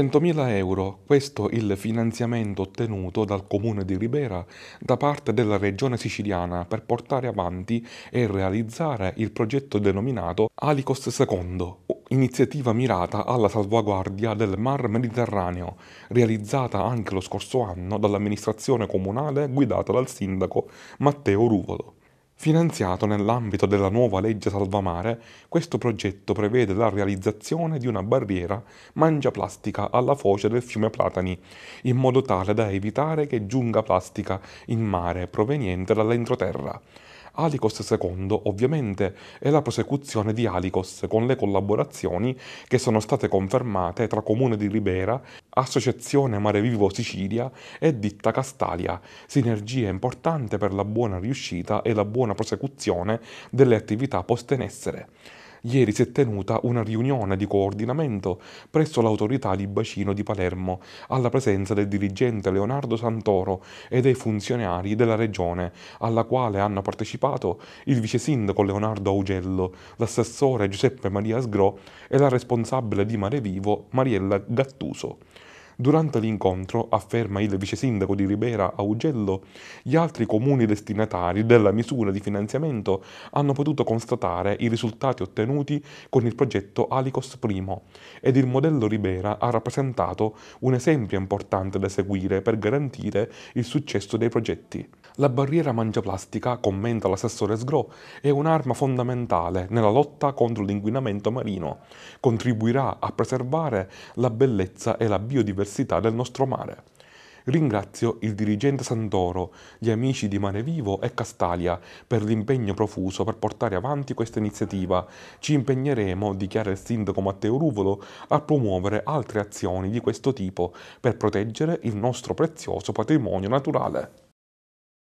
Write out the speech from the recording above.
100.000 euro, questo il finanziamento ottenuto dal comune di Ribera da parte della regione siciliana per portare avanti e realizzare il progetto denominato Alicos II, iniziativa mirata alla salvaguardia del mar Mediterraneo, realizzata anche lo scorso anno dall'amministrazione comunale guidata dal sindaco Matteo Ruvolo. Finanziato nell'ambito della nuova legge Salvamare, questo progetto prevede la realizzazione di una barriera mangiaplastica alla foce del fiume Platani, in modo tale da evitare che giunga plastica in mare proveniente dall'entroterra. Alicos II ovviamente è la prosecuzione di Alicos con le collaborazioni che sono state confermate tra Comune di Ribera, Associazione Mare Vivo Sicilia e Ditta Castalia, sinergia importante per la buona riuscita e la buona prosecuzione delle attività poste in essere ieri si è tenuta una riunione di coordinamento presso l'autorità di bacino di Palermo, alla presenza del dirigente Leonardo Santoro e dei funzionari della regione, alla quale hanno partecipato il vice sindaco Leonardo Augello, l'assessore Giuseppe Maria Sgro e la responsabile di Mare Vivo Mariella Gattuso. Durante l'incontro, afferma il vice sindaco di Ribera Augello, gli altri comuni destinatari della misura di finanziamento hanno potuto constatare i risultati ottenuti con il progetto Alicos I ed il modello Ribera ha rappresentato un esempio importante da seguire per garantire il successo dei progetti. La barriera mangiaplastica, commenta l'assessore Sgro, è un'arma fondamentale nella lotta contro l'inquinamento marino. Contribuirà a preservare la bellezza e la biodiversità del nostro mare. Ringrazio il dirigente Santoro, gli amici di Mare Vivo e Castalia per l'impegno profuso per portare avanti questa iniziativa. Ci impegneremo, dichiara il sindaco Matteo Ruvolo, a promuovere altre azioni di questo tipo per proteggere il nostro prezioso patrimonio naturale.